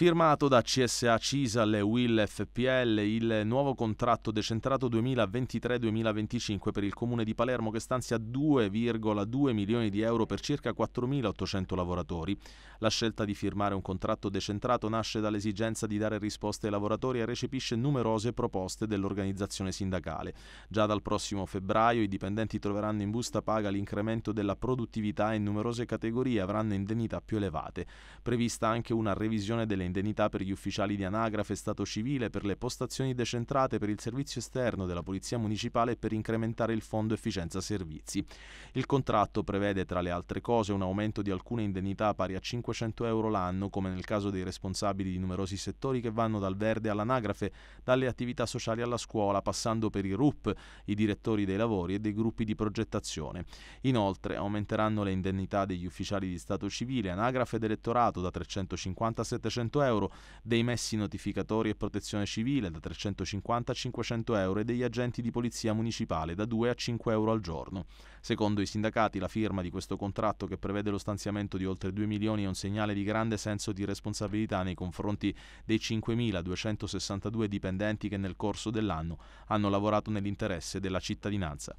Firmato da CSA Cisal e Will FPL il nuovo contratto decentrato 2023-2025 per il comune di Palermo che stanzia 2,2 milioni di euro per circa 4.800 lavoratori. La scelta di firmare un contratto decentrato nasce dall'esigenza di dare risposte ai lavoratori e recepisce numerose proposte dell'organizzazione sindacale. Già dal prossimo febbraio i dipendenti troveranno in busta paga l'incremento della produttività e in numerose categorie avranno indennità più elevate. Prevista anche una revisione delle indennità per gli ufficiali di anagrafe e stato civile, per le postazioni decentrate, per il servizio esterno della Polizia Municipale e per incrementare il fondo efficienza servizi. Il contratto prevede tra le altre cose un aumento di alcune indennità pari a 500 euro l'anno, come nel caso dei responsabili di numerosi settori che vanno dal verde all'anagrafe, dalle attività sociali alla scuola, passando per i RUP, i direttori dei lavori e dei gruppi di progettazione. Inoltre aumenteranno le indennità degli ufficiali di stato civile, anagrafe ed elettorato da 350 a 700 500 euro, dei messi notificatori e protezione civile da 350 a 500 euro e degli agenti di polizia municipale da 2 a 5 euro al giorno. Secondo i sindacati la firma di questo contratto che prevede lo stanziamento di oltre 2 milioni è un segnale di grande senso di responsabilità nei confronti dei 5.262 dipendenti che nel corso dell'anno hanno lavorato nell'interesse della cittadinanza.